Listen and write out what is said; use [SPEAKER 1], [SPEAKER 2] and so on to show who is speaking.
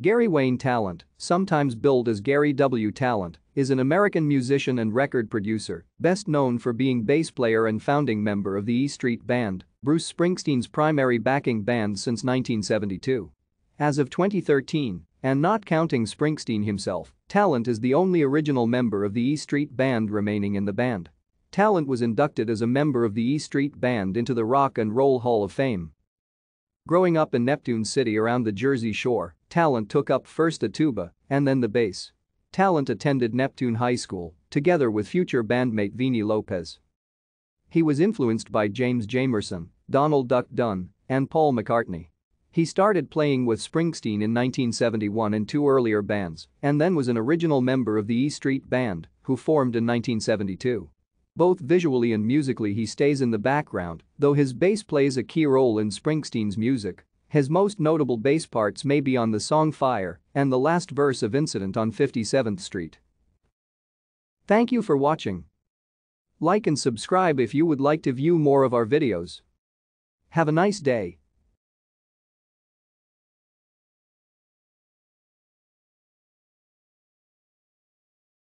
[SPEAKER 1] Gary Wayne Talent, sometimes billed as Gary W. Talent, is an American musician and record producer, best known for being bass player and founding member of the E Street Band, Bruce Springsteen's primary backing band since 1972. As of 2013, and not counting Springsteen himself, Talent is the only original member of the E Street Band remaining in the band. Talent was inducted as a member of the E Street Band into the Rock and Roll Hall of Fame. Growing up in Neptune City around the Jersey Shore, Talent took up first the tuba and then the bass. Talent attended Neptune High School together with future bandmate Vini Lopez. He was influenced by James Jamerson, Donald Duck Dunn, and Paul McCartney. He started playing with Springsteen in 1971 in two earlier bands and then was an original member of the E Street Band, who formed in 1972. Both visually and musically he stays in the background, though his bass plays a key role in Springsteen's music his most notable bass parts may be on the song Fire and the last verse of Incident on 57th Street. Thank you for watching. Like and subscribe if you would like to view more of our videos. Have a nice day.